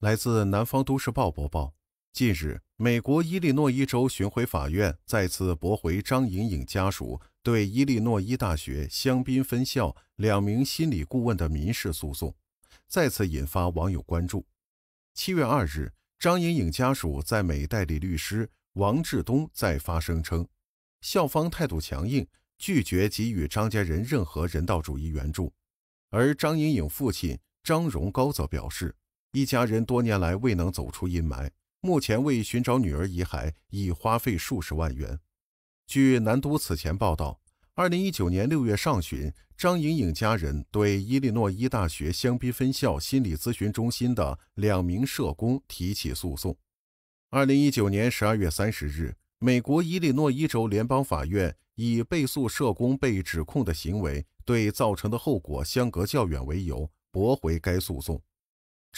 来自《南方都市报》播报，近日，美国伊利诺伊州巡回法院再次驳回张莹莹家属对伊利诺伊大学香槟分校两名心理顾问的民事诉讼，再次引发网友关注。七月二日，张莹莹家属在美代理律师王志东再发声称，校方态度强硬，拒绝给予张家人任何人道主义援助，而张莹莹父亲张荣高则表示。一家人多年来未能走出阴霾，目前为寻找女儿遗骸已花费数十万元。据南都此前报道，2019年6月上旬，张莹莹家人对伊利诺伊大学香槟分校心理咨询中心的两名社工提起诉讼。2019年12月30日，美国伊利诺伊州联邦法院以被诉社工被指控的行为对造成的后果相隔较远为由，驳回该诉讼。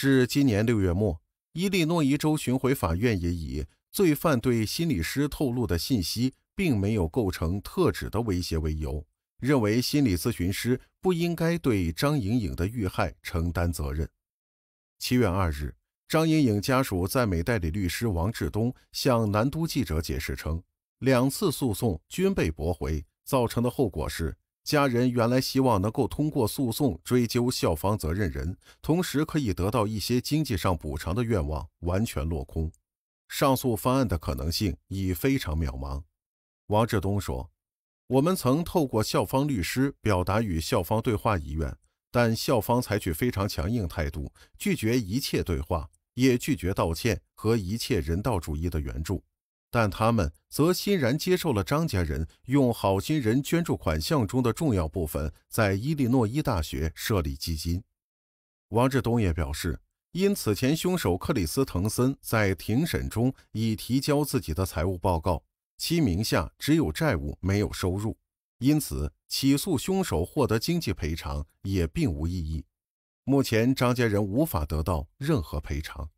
至今年六月末，伊利诺伊州巡回法院也以罪犯对心理师透露的信息并没有构成特指的威胁为由，认为心理咨询师不应该对张莹莹的遇害承担责任。七月二日，张莹莹家属在美代理律师王志东向南都记者解释称，两次诉讼均被驳回，造成的后果是。家人原来希望能够通过诉讼追究校方责任人，同时可以得到一些经济上补偿的愿望完全落空。上诉方案的可能性已非常渺茫。王志东说：“我们曾透过校方律师表达与校方对话意愿，但校方采取非常强硬态度，拒绝一切对话，也拒绝道歉和一切人道主义的援助。”但他们则欣然接受了张家人用好心人捐助款项中的重要部分，在伊利诺伊大学设立基金。王志东也表示，因此前凶手克里斯滕森在庭审中已提交自己的财务报告，其名下只有债务没有收入，因此起诉凶手获得经济赔偿也并无异议。目前，张家人无法得到任何赔偿。